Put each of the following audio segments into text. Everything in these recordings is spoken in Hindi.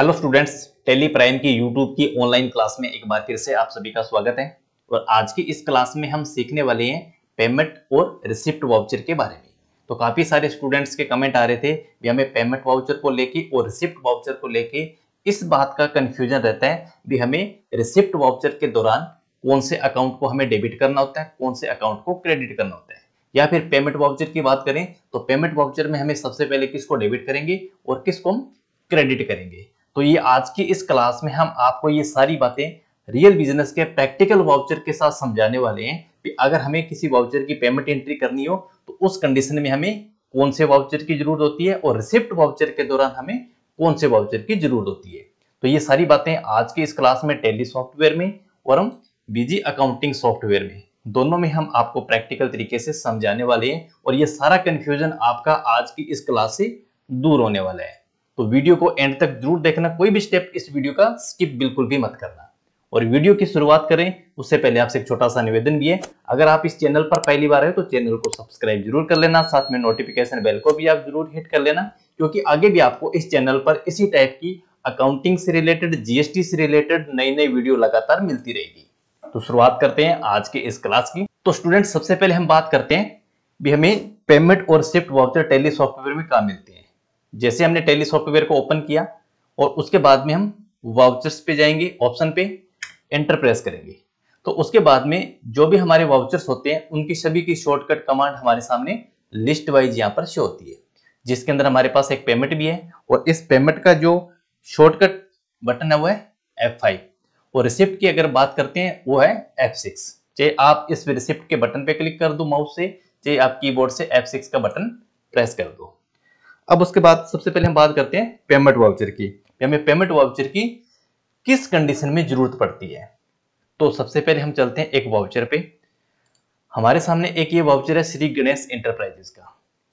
हेलो स्टूडेंट्स टेली प्राइम की यूट्यूब की ऑनलाइन क्लास में एक बार फिर से आप सभी का स्वागत है और आज की इस क्लास में हम सीखने वाले हैं पेमेंट और रिसिप्ट वाउचर के बारे में तो काफ़ी सारे स्टूडेंट्स के कमेंट आ रहे थे कि हमें पेमेंट वाउचर को लेके और रिसिप्ट वाउचर को लेके इस बात का कन्फ्यूजन रहता है कि हमें रिसिप्ट वाउचर के दौरान कौन से अकाउंट को हमें डेबिट करना होता है कौन से अकाउंट को क्रेडिट करना होता है या फिर पेमेंट वाउचर की बात करें तो पेमेंट वाउचर में हमें सबसे पहले किसको डेबिट करेंगे और किसको हम क्रेडिट करेंगे तो ये आज की इस क्लास में हम आपको ये सारी बातें रियल बिजनेस के प्रैक्टिकल वाउचर के साथ समझाने वाले हैं कि अगर हमें किसी वाउचर की पेमेंट एंट्री करनी हो तो उस कंडीशन में हमें कौन से वाउचर की जरूरत होती है और रिसिप्ट वाउचर के दौरान हमें कौन से वाउचर की जरूरत होती है तो ये सारी बातें आज की इस क्लास में टेली सॉफ्टवेयर में और हम बीजी अकाउंटिंग सॉफ्टवेयर में दोनों में हम आपको प्रैक्टिकल तरीके से समझाने वाले हैं और ये सारा कन्फ्यूजन आपका आज की इस क्लास से दूर होने वाला है तो वीडियो को एंड तक जरूर देखना कोई भी स्टेप इस वीडियो का स्किप बिल्कुल भी मत करना और वीडियो की शुरुआत करें उससे पहले आपसे एक छोटा सा निवेदन भी है अगर आप इस चैनल पर पहली बार है तो चैनल को सब्सक्राइब जरूर कर लेना साथ में नोटिफिकेशन बेल को भी आप जरूर हिट कर लेना क्योंकि आगे भी आपको इस चैनल पर इसी टाइप की अकाउंटिंग से रिलेटेड जीएसटी से रिलेटेड नई नई वीडियो लगातार मिलती रहेगी तो शुरुआत करते हैं आज के इस क्लास की तो स्टूडेंट सबसे पहले हम बात करते हैं भी हमें पेमेंट और शिफ्ट वाउचर टेली सॉफ्टवेयर में कहा मिलते हैं जैसे हमने टेली सॉफ्टवेयर को ओपन किया और उसके बाद में हम वाउचर्स पे जाएंगे ऑप्शन पे एंटर प्रेस करेंगे तो उसके बाद में जो भी हमारे वाउचर्स होते हैं उनकी सभी की शॉर्टकट कमांड हमारे सामने लिस्ट वाइज यहाँ पर शो होती है जिसके अंदर हमारे पास एक पेमेंट भी है और इस पेमेंट का जो शॉर्टकट बटन है वो है F5 और रिसिप्ट की अगर बात करते हैं वो है F6 चाहे आप इस रिसिप्ट के बटन पे क्लिक कर दो माउस से चाहे आप कीबोर्ड से F6 का बटन प्रेस कर दो अब उसके बाद सबसे पहले हम बात करते हैं पेमेंट वाउचर की हमें पेमेंट वाउचर की किस कंडीशन में जरूरत पड़ती है तो सबसे पहले हम चलते हैं एक वाउचर पे हमारे सामने एक ये वाउचर है श्री गणेश इंटरप्राइजेस का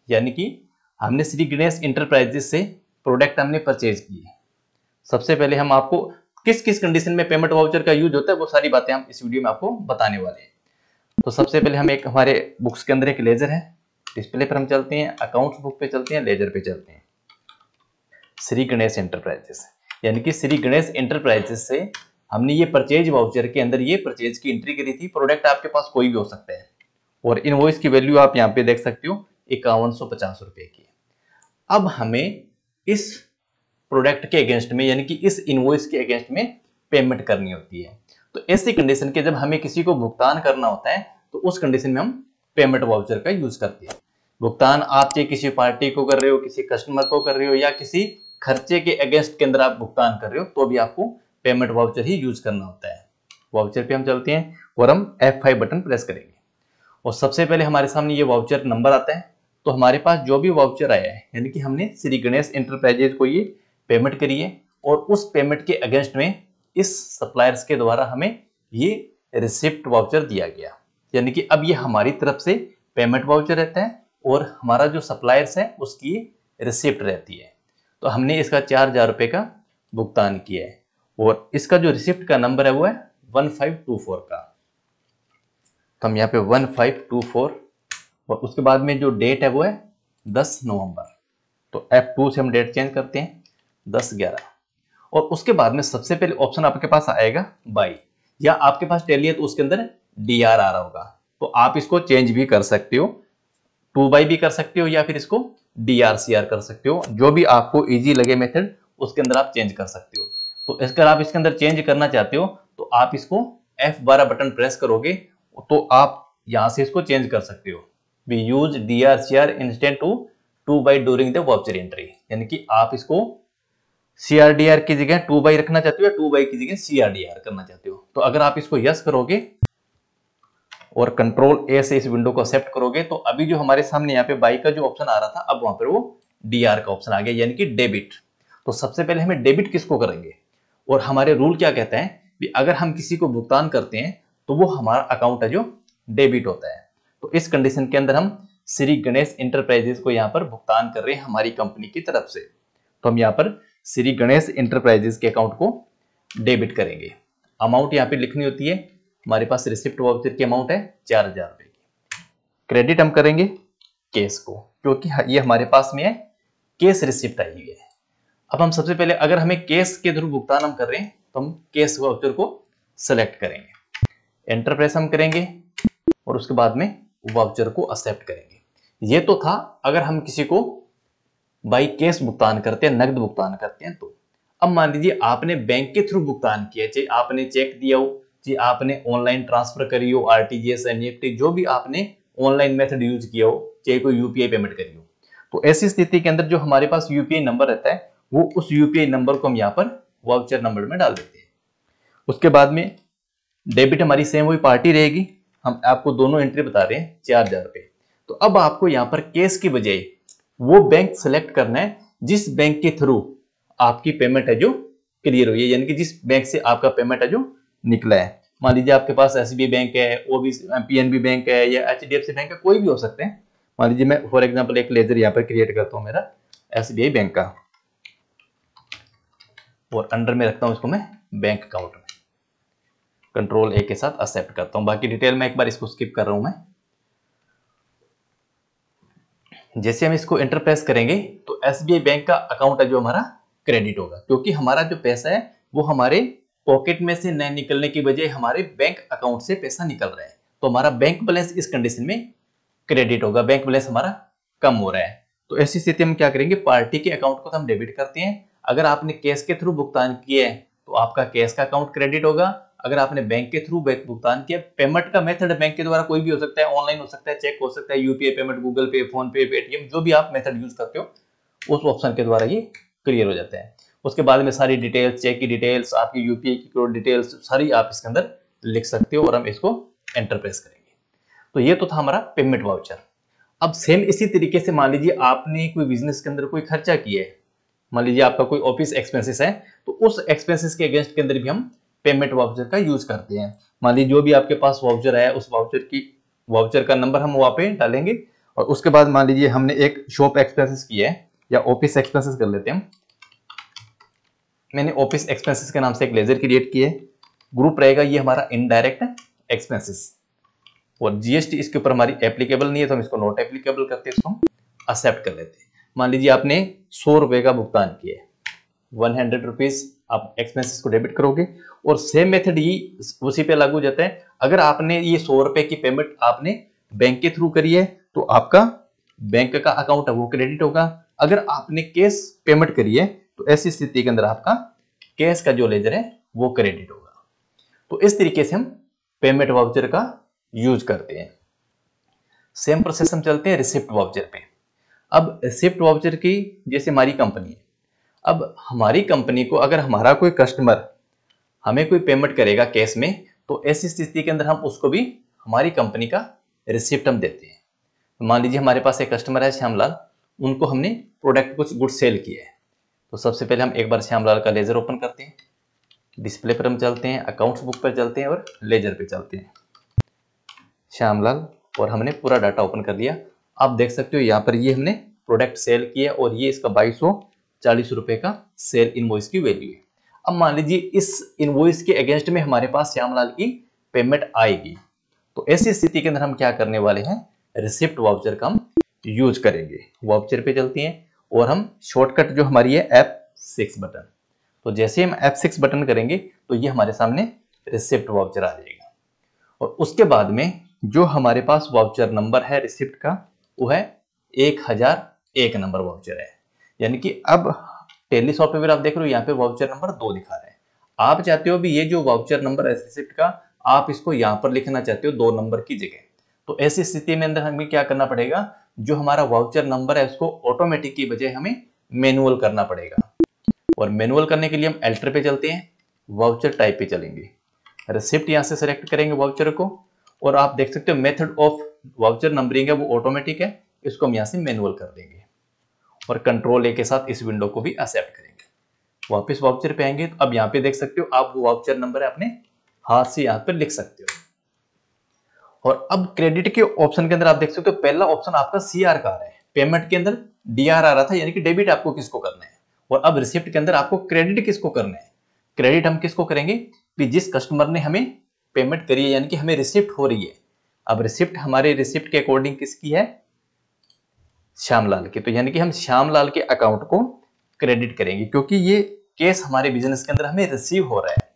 यानी कि हमने श्री गणेश इंटरप्राइजेस से प्रोडक्ट हमने परचेज किए सबसे पहले हम आपको किस किस कंडीशन में पेमेंट वाउचर का यूज होता है वो सारी बातें हम इस वीडियो में आपको बताने वाले हैं तो सबसे पहले हम एक हमारे बुक्स के अंदर एक लेजर है डिस्प्ले पर हम चलते हैं अकाउंट्स बुक पे चलते हैं लेजर पे चलते हैं श्री गणेश एंटरप्राइजेस यानी कि श्री गणेश इंटरप्राइजेस से हमने ये परचेज वाउचर के अंदर ये परचेज की एंट्री करी थी प्रोडक्ट आपके पास कोई भी हो सकता है और इन की वैल्यू आप यहाँ पे देख सकते हो इक्यावन सौ पचास की अब हमें इस प्रोडक्ट के अगेंस्ट में यानी कि इस इनवॉइस के अगेंस्ट में पेमेंट करनी होती है तो ऐसी कंडीशन के जब हमें किसी को भुगतान करना होता है तो उस कंडीशन में हम पेमेंट वाउचर का यूज करते हैं भुगतान आप चाहे किसी पार्टी को कर रहे हो किसी कस्टमर को कर रहे हो या किसी खर्चे के अगेंस्ट के अंदर आप भुगतान कर रहे हो तो भी आपको पेमेंट वाउचर ही यूज करना होता है वाउचर पे हम चलते हैं और हम F5 बटन प्रेस करेंगे और सबसे पहले हमारे सामने ये वाउचर नंबर आता है तो हमारे पास जो भी वाउचर आया है यानी कि हमने श्री गणेश इंटरप्राइजेज को ये पेमेंट करी है और उस पेमेंट के अगेंस्ट में इस सप्लायर्स के द्वारा हमें ये रिसिप्ट वाउचर दिया गया यानी कि अब ये हमारी तरफ से पेमेंट वाउचर रहता है और हमारा जो सप्लायर्स है उसकी रिसिप्ट रहती है तो हमने इसका चार हज़ार रुपये का भुगतान किया है और इसका जो रिसिप्ट का नंबर है वो है वन फाइव टू फोर का तो हम यहाँ पे वन फाइव टू फोर और उसके बाद में जो डेट है वो है दस नवंबर तो एफ टू से हम डेट चेंज करते हैं दस ग्यारह और उसके बाद में सबसे पहले ऑप्शन आपके पास आएगा बाई या आपके पास टैली है तो उसके अंदर डी आर आ रहा होगा तो आप इसको चेंज भी कर सकते हो टू बाई भी कर सकते हो या फिर इसको डी आर सी आर कर सकते हो जो भी आपको ईजी लगे मेथड उसके अंदर आप चेंज कर सकते हो तो अगर आप इसके अंदर चेंज करना चाहते हो तो आप इसको एफ बारह बटन प्रेस करोगे तो आप यहां से इसको चेंज कर सकते हो we use D R C R instant to to by during the voucher entry यानी कि आप इसको सी आर डी आर की जगह टू बाई रखना चाहते हो या टू बाई की जगह सी आर डी आर करना चाहते हो तो अगर आप इसको यस करोगे और कंट्रोल ए से इस विंडो को एक्सेप्ट करोगे तो अभी जो हमारे सामने यहाँ पे बाई का जो ऑप्शन आ रहा था अब वहां पर वो डी का ऑप्शन आ गया यानी कि डेबिट तो सबसे पहले हमें डेबिट किसको करेंगे और हमारे रूल क्या कहते हैं कि अगर हम किसी को भुगतान करते हैं तो वो हमारा अकाउंट है जो डेबिट होता है तो इस कंडीशन के अंदर हम श्री गणेश इंटरप्राइजेस को यहाँ पर भुगतान कर रहे हैं हमारी कंपनी की तरफ से तो हम यहाँ पर श्री गणेश इंटरप्राइजेस के अकाउंट को डेबिट करेंगे अमाउंट यहाँ पे लिखनी होती है हमारे पास रिसिप्ट वाउचर की अमाउंट है चार हजार रुपए की क्रेडिट हम करेंगे केस को क्योंकि ये हमारे पास में है केस रिसिप्ट आई हुई है अब हम सबसे पहले अगर हमें केस के थ्रू भुगतान हम कर रहे हैं तो हम केस वाउचर को सेलेक्ट करेंगे एंटर प्रेस हम करेंगे और उसके बाद में वाउचर को एक्सेप्ट करेंगे ये तो था अगर हम किसी को बाई केस भुगतान करते हैं नकद भुगतान करते हैं तो अब मान लीजिए आपने बैंक के थ्रू भुगतान किया चाहे आपने चेक दिया हो कि आपने ऑनलाइन ट्रांसफर करी हो आरटीजीएस एनईएफटी e जो भी आपने ऑनलाइन मेथड यूज किया हो चाहे कोई यूपीआई पेमेंट करी हो तो ऐसी स्थिति के अंदर जो हमारे पास यूपीआई नंबर रहता है वो उस यूपीआई नंबर को हम यहाँ पर वाउचर नंबर में डाल देते हैं उसके बाद में डेबिट हमारी सेम वही पार्टी रहेगी हम आपको दोनों एंट्री बता रहे हैं चार हजार रुपये तो अब आपको यहाँ पर कैश की बजाय वो बैंक सेलेक्ट करना है जिस बैंक के थ्रू आपकी पेमेंट है जो क्लियर हुई है यानी कि जिस बैंक से आपका पेमेंट है जो निकला है मान लीजिए आपके पास एस बैंक है ओ बी पी बैंक है या एच बैंक है कोई भी हो सकते हैं मान लीजिए मैं फॉर एग्जाम्पल एक लेजर यहाँ पर क्रिएट करता हूँ मेरा एस बैंक का और अंडर में रखता हूँ इसको मैं बैंक अकाउंट में कंट्रोल ए के साथ एक्सेप्ट करता हूँ बाकी डिटेल में एक बार इसको स्किप कर रहा हूँ मैं जैसे हम इसको एंटर प्रेस करेंगे तो एस बैंक का अकाउंट है जो हमारा क्रेडिट होगा क्योंकि हमारा जो पैसा है वो हमारे पॉकेट में से न निकलने की बजाय हमारे बैंक अकाउंट से पैसा निकल रहा है तो हमारा बैंक बैलेंस इस कंडीशन में क्रेडिट होगा बैंक बैलेंस हमारा कम हो रहा है तो ऐसी स्थिति में हम क्या करेंगे पार्टी के अकाउंट को तो हम डेबिट करते हैं अगर आपने कैश के थ्रू भुगतान किया है तो आपका कैश का अकाउंट क्रेडिट होगा अगर आपने बैंक के थ्रू भुगतान किया पेमेंट का मेथड बैंक के द्वारा कोई भी हो सकता है ऑनलाइन हो सकता है चेक हो सकता है UPI payment Google Pay PhonePe Paytm जो भी आप मेथड यूज करते हो उस ऑप्शन के द्वारा ये क्लियर हो जाता है उसके बाद में सारी डिटेल्स चेक की डिटेल्स आपकी यूपीआई की क्रोड डिटेल्स सारी आप इसके अंदर लिख सकते हो और हम इसको एंटरप्रेस करेंगे तो ये तो था हमारा पेमेंट वाउचर अब सेम इसी तरीके से मान लीजिए आपने कोई बिजनेस के अंदर कोई खर्चा किया है मान लीजिए आपका कोई ऑफिस एक्सपेंसेस है तो उस एक्सपेंसेस के अगेंस्ट के अंदर भी हम पेमेंट वाउचर का यूज करते हैं मान लीजिए जो भी आपके पास वाउचर है उस वाउचर की वाउचर का नंबर हम वहां पे डालेंगे और उसके बाद मान लीजिए हमने एक शॉप एक्सपेंसिस किया है या ऑफिस एक्सपेंसिस कर लेते हैं मैंने ऑफिस एक्सपेंसेस के नाम से एक लेजर क्रिएट किए ग्रुप रहेगा ये हमारा इनडायरेक्ट एक्सपेंसेस और जीएसटी इसके ऊपर हमारी एप्लीकेबल नहीं है तो हम इसको नॉट एप्लीकेबल करते इसको हम एक्सेप्ट कर लेते हैं मान लीजिए आपने सौ रुपए का भुगतान किया वन हंड्रेड रुपीज आप एक्सपेंसिस को डेबिट करोगे और सेम मेथड ही उसी पे लागू हो जाता है अगर आपने ये सौ रुपए की पेमेंट आपने बैंक के थ्रू करी है तो आपका बैंक का अकाउंट है वो क्रेडिट होगा अगर आपने कैश पेमेंट करी है तो ऐसी स्थिति के अंदर आपका कैश का जो लेजर है वो क्रेडिट होगा तो इस तरीके से हम पेमेंट वाउचर का यूज करते हैं सेम प्रोसेस हम चलते हैं रिसिप्ट वाउचर पे अब रिसिप्ट वाउचर की जैसे हमारी कंपनी है अब हमारी कंपनी को अगर हमारा कोई कस्टमर हमें कोई पेमेंट करेगा कैश में तो ऐसी स्थिति के अंदर हम उसको भी हमारी कंपनी का रिसिप्ट हम देते हैं तो मान लीजिए हमारे पास एक कस्टमर है श्यामलाल उनको हमने प्रोडक्ट कुछ गुड सेल किया है तो सबसे पहले हम एक बार श्यामलाल का लेजर ओपन करते हैं डिस्प्ले पर हम चलते हैं अकाउंट्स बुक पर चलते हैं और लेजर पे चलते हैं श्यामलाल और हमने पूरा डाटा ओपन कर लिया आप देख सकते हो यहाँ पर ये हमने प्रोडक्ट सेल किया और ये इसका बाईस चालीस रुपए का सेल इनवॉइस की वैल्यू है अब मान लीजिए इस इनवॉइस के अगेंस्ट में हमारे पास श्यामलाल की पेमेंट आएगी तो ऐसी स्थिति के अंदर हम क्या करने वाले हैं रिसिप्ट वाउचर का हम यूज करेंगे वाउचर पे चलते हैं और हम शॉर्टकट जो हमारी है एप सिक्स बटन तो जैसे हम एप सिक्स बटन करेंगे तो ये हमारे सामने रिसिप्ट वाउचर आ जाएगा और उसके बाद में जो हमारे पास वाउचर नंबर है रिसिप्ट का वो है एक हजार एक नंबर वाउचर है यानी कि अब टेली सॉफ्टवेयर आप देख रहे हो यहाँ पे वाउचर नंबर दो दिखा रहे हैं आप चाहते हो भी ये जो वाउचर नंबर है रिसिप्ट का आप इसको यहाँ पर लिखना चाहते हो दो नंबर की जगह तो ऐसी स्थिति में अंदर हमें क्या करना पड़ेगा जो हमारा वाउचर नंबर है उसको ऑटोमेटिक की बजाय हमें मैनुअल करना पड़ेगा और मैनुअल करने के लिए हम एल्टर पे चलते हैं वाउचर टाइप पे चलेंगे रिसिप्ट यहाँ से सिलेक्ट करेंगे वाउचर को और आप देख सकते हो मेथड ऑफ वाउचर नंबरिंग है वो ऑटोमेटिक है इसको हम यहाँ से मैनुअल कर देंगे और कंट्रोल ए के साथ इस विंडो को भी एक्सेप्ट करेंगे वापस वाउचर पे आएंगे तो अब यहाँ पे देख सकते हो आप वो वाउचर नंबर है अपने हाथ से यहाँ पर लिख सकते हो और अब क्रेडिट के ऑप्शन के अंदर आप देख सकते हो पहला ऑप्शन आपका सीआर का आ रहा है पेमेंट के अंदर डीआर आ रहा था यानी कि डेबिट आपको किसको करना है और अब रिसिप्ट के अंदर आपको क्रेडिट किसको करना है क्रेडिट हम किसको करेंगे कि जिस कस्टमर ने हमें पेमेंट करी है यानी कि हमें रिसिप्ट हो रही है अब रिसिप्ट हमारे रिसिप्ट के अकॉर्डिंग किसकी है श्यामलाल की तो यानी कि हम श्यामलाल के अकाउंट को क्रेडिट करेंगे क्योंकि ये केस हमारे बिजनेस के अंदर हमें रिसीव हो रहा है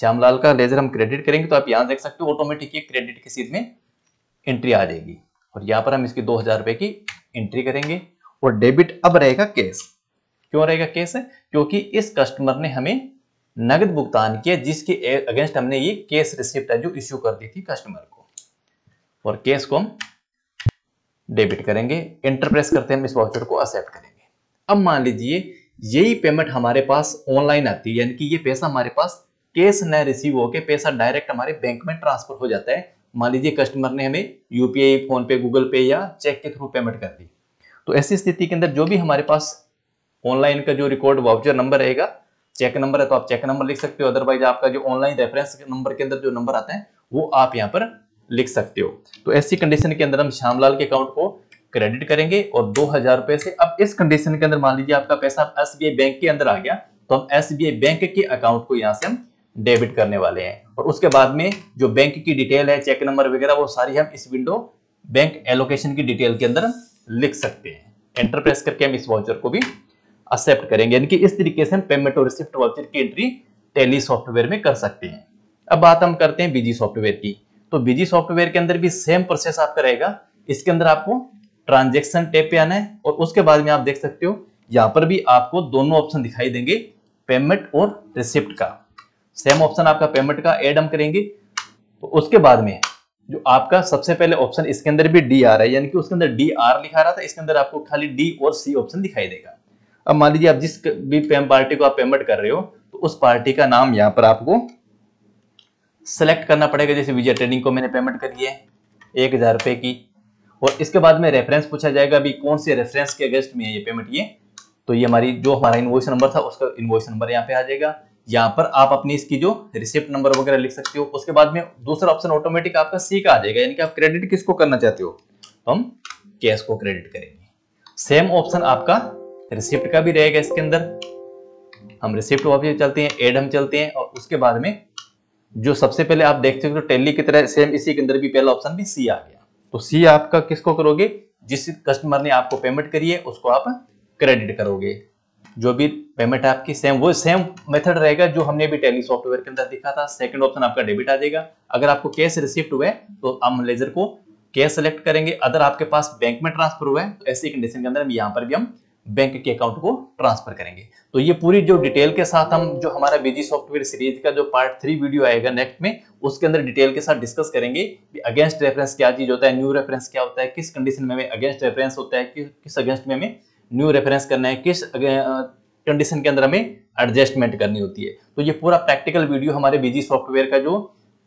श्यामलाल का लेजर हम क्रेडिट करेंगे तो आप यहां देख सकते हो ऑटोमेटिक ये क्रेडिट की सीट में एंट्री आ जाएगी और यहां पर हम इसकी दो हजार रुपए की एंट्री करेंगे और डेबिट अब रहेगा कैश क्यों रहेगा कैश क्योंकि इस कस्टमर ने हमें नगद भुगतान किया जिसके अगेंस्ट हमने ये कैश रिसिप्ट है जो इश्यू कर दी थी कस्टमर को और कैश को हम डेबिट करेंगे इंटरप्रेस करते हैं हम इस वाउचर को एक्सेप्ट करेंगे अब मान लीजिए यही पेमेंट हमारे पास ऑनलाइन आती है यानी कि ये पैसा हमारे पास कैश न रिसीव होकर पैसा डायरेक्ट हमारे बैंक में ट्रांसफर हो जाता है मान लीजिए कस्टमर ने हमें यूपीआई फोन पे गूगल पे या चेक के थ्रू पेमेंट कर दी तो ऐसी स्थिति के अंदर जो भी हमारे पास ऑनलाइन का जो रिकॉर्ड वाउचर नंबर रहेगा चेक नंबर है तो आप चेक नंबर लिख सकते हो अदरवाइज आपका जो ऑनलाइन रेफरेंस नंबर के अंदर जो नंबर आता है वो आप यहाँ पर लिख सकते हो तो ऐसी कंडीशन के अंदर हम श्यामलाल के अकाउंट को क्रेडिट करेंगे और दो हजार रुपए से अब इस कंडीशन के अंदर मान लीजिए आपका पैसा एस बैंक के अंदर आ गया तो हम एस बैंक के अकाउंट को यहाँ से हम डेबिट करने वाले हैं और उसके बाद में जो बैंक की डिटेल है चेक नंबर वगैरह वो सारी हम इस विंडो बैंक एलोकेशन की डिटेल के अंदर लिख सकते हैं एंटर प्रेस करके हम इस वाउचर को भी एक्सेप्ट करेंगे यानी कि इस तरीके से हम पेमेंट और रिसिप्ट वाउचर की एंट्री टेली सॉफ्टवेयर में कर सकते हैं अब बात हम करते हैं बीजी सॉफ्टवेयर की तो बीजी सॉफ्टवेयर के अंदर भी सेम प्रोसेस आपका रहेगा इसके अंदर आपको ट्रांजेक्शन टेप पे आना है और उसके बाद में आप देख सकते हो यहाँ पर भी आपको दोनों ऑप्शन दिखाई देंगे पेमेंट और रिसिप्ट का सेम ऑप्शन आपका पेमेंट का एड हम करेंगे तो उसके बाद में जो आपका सबसे पहले ऑप्शन इसके अंदर भी डी आ रहा है यानी कि उसके अंदर डी आर लिखा रहा था इसके अंदर आपको खाली डी और सी ऑप्शन दिखाई देगा अब मान लीजिए आप जिस भी पार्टी को आप पेमेंट कर रहे हो तो उस पार्टी का नाम यहां पर आपको सेलेक्ट करना पड़ेगा जैसे विजय ट्रेडिंग को मैंने पेमेंट करी है एक हज़ार रुपए की और इसके बाद में रेफरेंस पूछा जाएगा अभी कौन से रेफरेंस के अगेंस्ट में है ये पेमेंट ये तो ये हमारी जो हमारा इन्वॉइस नंबर था उसका इन्वॉइस नंबर यहाँ पे आ जाएगा यहाँ पर आप अपनी इसकी जो रिसिप्ट नंबर वगैरह लिख सकते हो उसके बाद में दूसरा ऑप्शन ऑटोमेटिक आपका सी का आ जाएगा यानी कि आप क्रेडिट किसको करना चाहते हो तो हम कैश को क्रेडिट करेंगे सेम ऑप्शन आपका रिसिप्ट का भी रहेगा इसके अंदर हम रिसिप्ट वापस चलते हैं एड हम चलते हैं और उसके बाद में जो सबसे पहले आप देखते हो तो टेली की तरह सेम इसी के अंदर भी पहला ऑप्शन भी सी आ गया तो सी आपका किसको करोगे जिस कस्टमर ने आपको पेमेंट करी है उसको आप क्रेडिट करोगे जो भी पेमेंट है आपकी सेम वो सेम मेथड रहेगा जो हमने भी टेली सॉफ्टवेयर के अंदर देखा था सेकंड ऑप्शन आपका डेबिट आ जाएगा अगर आपको कैश रिसिप्ट हुआ है तो हम लेजर को कैश सेलेक्ट करेंगे अगर आपके पास बैंक में ट्रांसफर हुआ है तो ऐसी कंडीशन के अंदर हम यहाँ पर भी हम बैंक के अकाउंट को ट्रांसफर करेंगे तो ये पूरी जो डिटेल के साथ हम जो हमारा बीजी सॉफ्टवेयर सीरीज का जो पार्ट थ्री वीडियो आएगा नेक्स्ट में उसके अंदर डिटेल के साथ डिस्कस करेंगे कि अगेंस्ट रेफरेंस क्या चीज होता है न्यू रेफरेंस क्या होता है किस कंडीशन में अगेंस्ट रेफरेंस होता है किस अगेंस्ट में हमें न्यू रेफरेंस करना है किस कंडीशन के अंदर हमें एडजस्टमेंट करनी होती है तो ये पूरा प्रैक्टिकल वीडियो हमारे बिजी सॉफ्टवेयर का जो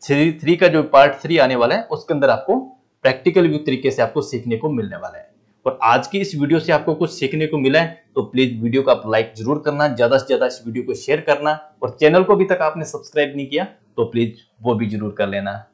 थ्री थ्री का जो पार्ट थ्री आने वाला है उसके अंदर आपको प्रैक्टिकल व्यू तरीके से आपको सीखने को मिलने वाला है और आज की इस वीडियो से आपको कुछ सीखने को मिला है तो प्लीज वीडियो को आप लाइक जरूर करना ज्यादा से ज्यादा इस वीडियो को शेयर करना और चैनल को अभी तक आपने सब्सक्राइब नहीं किया तो प्लीज वो भी जरूर कर लेना